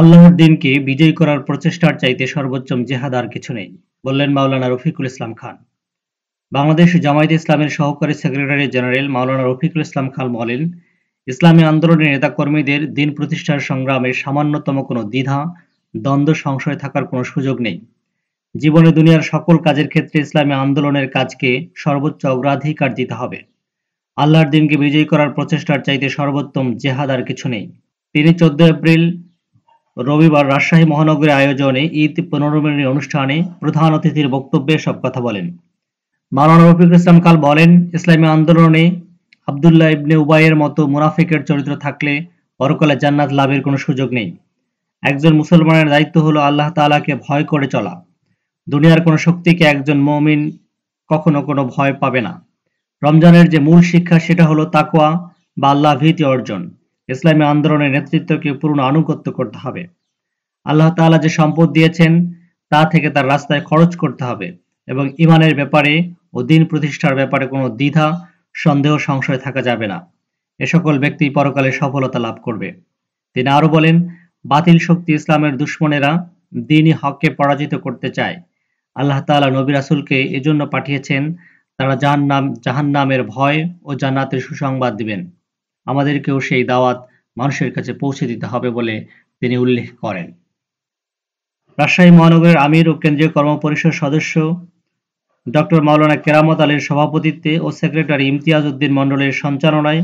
আল্লাহর দিনকে বিজয়ী করার প্রচেষ্টার চাইতে সর্বোচ্চম জেহাদ আর কিছু নেই বললেন মাওলানা রফিকুল ইসলাম খান বাংলাদেশ জামায়াত ইসলামের সহকারী সেক্রেটারি জেনারেল মাওলানা রফিকুল ইসলাম খান বলেন ইসলামী আন্দোলনের নেতাকর্মীদের দিন প্রতিষ্ঠার সংগ্রামে সামান্যতম কোনো দ্বিধা দ্বন্দ্ব সংশয় থাকার কোনো সুযোগ নেই জীবনে দুনিয়ার সকল কাজের ক্ষেত্রে ইসলামী আন্দোলনের কাজকে সর্বোচ্চ অগ্রাধিকার দিতে হবে আল্লাহর দিনকে বিজয়ী করার প্রচেষ্টার চাইতে সর্বোত্তম জেহাদ আর কিছু নেই তিনি চোদ্দ এপ্রিল রবিবার রাজশাহী মহানগরের আয়োজনে ঈদ পুনর্মিলনী অনুষ্ঠানে প্রধান অতিথির বক্তব্যে সব কথা বলেন মাওলানা রফিক ইসলাম কাল বলেন ইসলামী আন্দোলনে আবদুল্লাহ ইবনে উবাইয়ের মতো মুনাফিকের চরিত্র থাকলে পরকালে জান্নাত লাভের কোনো সুযোগ নেই একজন মুসলমানের দায়িত্ব হলো আল্লাহ তালাকে ভয় করে চলা দুনিয়ার কোনো শক্তিকে একজন মমিন কখনো কোনো ভয় পাবে না রমজানের যে মূল শিক্ষা সেটা হলো তাকোয়া বা আল্লাহ ভীতি অর্জন ইসলামী আন্দোলনের নেতৃত্বকে পূর্ণ আনুগত্য করতে হবে আল্লাহ তালা যে সম্পদ দিয়েছেন তা থেকে তার রাস্তায় খরচ করতে হবে এবং ইমানের ব্যাপারে ও দিন প্রতিষ্ঠার ব্যাপারে কোনো দ্বিধা সন্দেহ সংশয় থাকা যাবে না এ সকল ব্যক্তি পরকালে সফলতা লাভ করবে তিনি আরো বলেন বাতিল শক্তি ইসলামের দুশ্মনেরা দিনই হককে পরাজিত করতে চায় আল্লাহ তালা নবী রাসুলকে এজন্য পাঠিয়েছেন তারা জাহান্নাম জাহান্নামের ভয় ও জান্নাতের সুসংবাদ দিবেন আমাদেরকেও সেই দাওয়াত মানুষের কাছে পৌঁছে দিতে হবে বলে তিনি উল্লেখ করেন রাজশাহী মহানগরের আমির ও কেন্দ্রীয় কর্মপরিষদ সদস্য ডক্টর মাওলানা কেরামত আলীর সভাপতিত্বে ও সেক্রেটারি ইমতিয়াজ উদ্দিন মণ্ডলের সঞ্চালনায়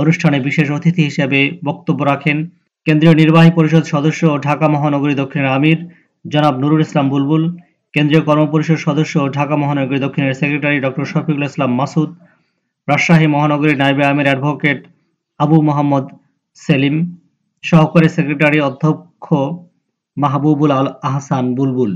অনুষ্ঠানে বিশেষ অতিথি হিসেবে বক্তব্য রাখেন কেন্দ্রীয় নির্বাহী পরিষদ সদস্য ও ঢাকা মহানগরী দক্ষিণের আমির জনাব নুরুল ইসলাম বুলবুল কেন্দ্রীয় কর্মপরিষদ সদস্য ও ঢাকা মহানগরী দক্ষিণের সেক্রেটারি ডক্টর শফিকুল ইসলাম মাসুদ রাজশাহী মহানগরী নাইবে আমির অ্যাডভোকেট আবু মোহাম্মদ সেলিম সহকারী সেক্রেটারি অধ্যক্ষ মাহবুবুল আহসান বুলবুল